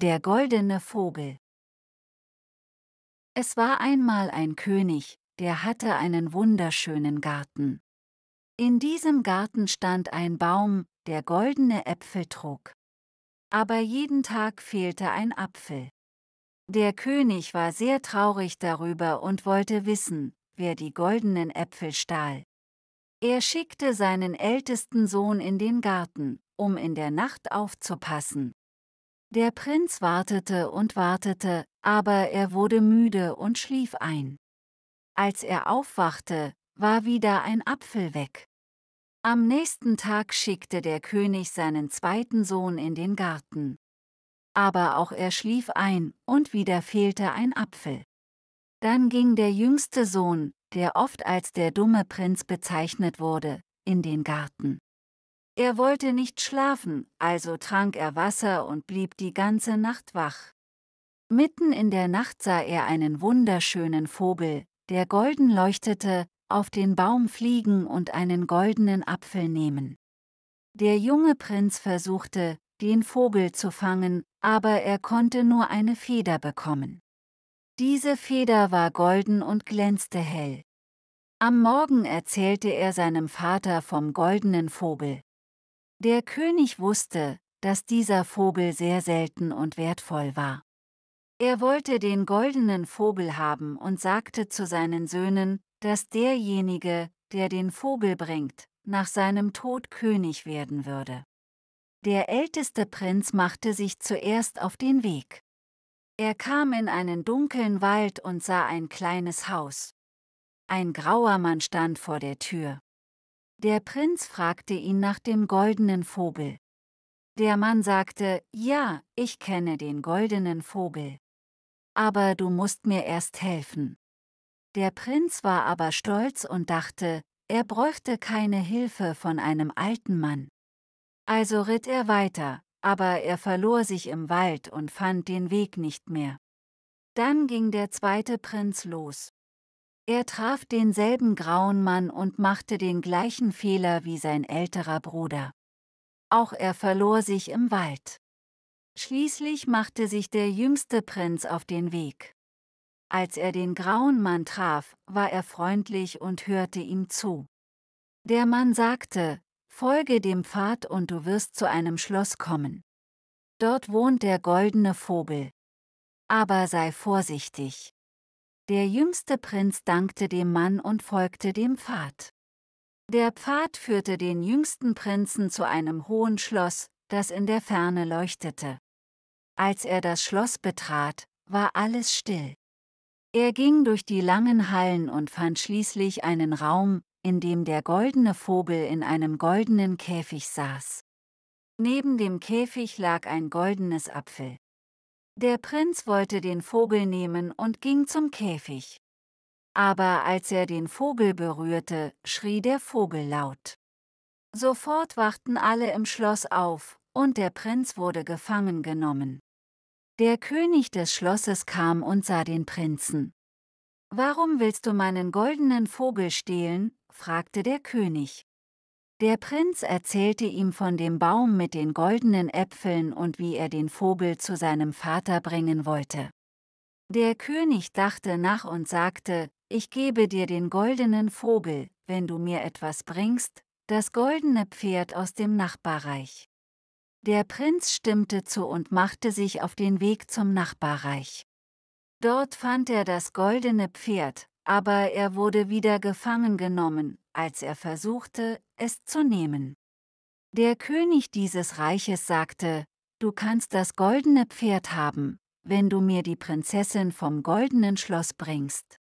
Der goldene Vogel Es war einmal ein König, der hatte einen wunderschönen Garten. In diesem Garten stand ein Baum, der goldene Äpfel trug. Aber jeden Tag fehlte ein Apfel. Der König war sehr traurig darüber und wollte wissen, wer die goldenen Äpfel stahl. Er schickte seinen ältesten Sohn in den Garten, um in der Nacht aufzupassen. Der Prinz wartete und wartete, aber er wurde müde und schlief ein. Als er aufwachte, war wieder ein Apfel weg. Am nächsten Tag schickte der König seinen zweiten Sohn in den Garten. Aber auch er schlief ein, und wieder fehlte ein Apfel. Dann ging der jüngste Sohn, der oft als der dumme Prinz bezeichnet wurde, in den Garten. Er wollte nicht schlafen, also trank er Wasser und blieb die ganze Nacht wach. Mitten in der Nacht sah er einen wunderschönen Vogel, der golden leuchtete, auf den Baum fliegen und einen goldenen Apfel nehmen. Der junge Prinz versuchte, den Vogel zu fangen, aber er konnte nur eine Feder bekommen. Diese Feder war golden und glänzte hell. Am Morgen erzählte er seinem Vater vom goldenen Vogel. Der König wusste, dass dieser Vogel sehr selten und wertvoll war. Er wollte den goldenen Vogel haben und sagte zu seinen Söhnen, dass derjenige, der den Vogel bringt, nach seinem Tod König werden würde. Der älteste Prinz machte sich zuerst auf den Weg. Er kam in einen dunklen Wald und sah ein kleines Haus. Ein grauer Mann stand vor der Tür. Der Prinz fragte ihn nach dem goldenen Vogel. Der Mann sagte, ja, ich kenne den goldenen Vogel. Aber du musst mir erst helfen. Der Prinz war aber stolz und dachte, er bräuchte keine Hilfe von einem alten Mann. Also ritt er weiter, aber er verlor sich im Wald und fand den Weg nicht mehr. Dann ging der zweite Prinz los. Er traf denselben grauen Mann und machte den gleichen Fehler wie sein älterer Bruder. Auch er verlor sich im Wald. Schließlich machte sich der jüngste Prinz auf den Weg. Als er den grauen Mann traf, war er freundlich und hörte ihm zu. Der Mann sagte, Folge dem Pfad und du wirst zu einem Schloss kommen. Dort wohnt der goldene Vogel. Aber sei vorsichtig. Der jüngste Prinz dankte dem Mann und folgte dem Pfad. Der Pfad führte den jüngsten Prinzen zu einem hohen Schloss, das in der Ferne leuchtete. Als er das Schloss betrat, war alles still. Er ging durch die langen Hallen und fand schließlich einen Raum, in dem der goldene Vogel in einem goldenen Käfig saß. Neben dem Käfig lag ein goldenes Apfel. Der Prinz wollte den Vogel nehmen und ging zum Käfig. Aber als er den Vogel berührte, schrie der Vogel laut. Sofort wachten alle im Schloss auf, und der Prinz wurde gefangen genommen. Der König des Schlosses kam und sah den Prinzen. Warum willst du meinen goldenen Vogel stehlen? fragte der König. Der Prinz erzählte ihm von dem Baum mit den goldenen Äpfeln und wie er den Vogel zu seinem Vater bringen wollte. Der König dachte nach und sagte, ich gebe dir den goldenen Vogel, wenn du mir etwas bringst, das goldene Pferd aus dem Nachbarreich. Der Prinz stimmte zu und machte sich auf den Weg zum Nachbarreich. Dort fand er das goldene Pferd, aber er wurde wieder gefangen genommen, als er versuchte, es zu nehmen. Der König dieses Reiches sagte, Du kannst das goldene Pferd haben, wenn du mir die Prinzessin vom goldenen Schloss bringst.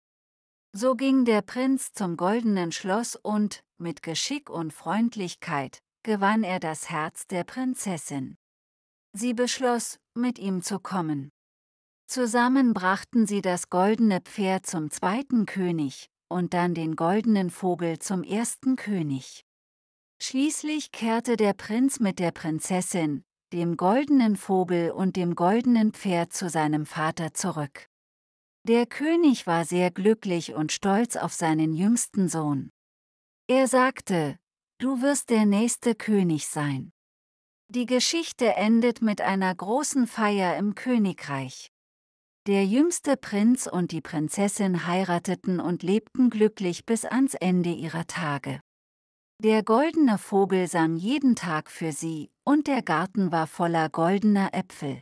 So ging der Prinz zum goldenen Schloss und, mit Geschick und Freundlichkeit, gewann er das Herz der Prinzessin. Sie beschloss, mit ihm zu kommen. Zusammen brachten sie das goldene Pferd zum zweiten König, und dann den goldenen Vogel zum ersten König. Schließlich kehrte der Prinz mit der Prinzessin, dem goldenen Vogel und dem goldenen Pferd zu seinem Vater zurück. Der König war sehr glücklich und stolz auf seinen jüngsten Sohn. Er sagte, du wirst der nächste König sein. Die Geschichte endet mit einer großen Feier im Königreich. Der jüngste Prinz und die Prinzessin heirateten und lebten glücklich bis ans Ende ihrer Tage. Der goldene Vogel sang jeden Tag für sie, und der Garten war voller goldener Äpfel.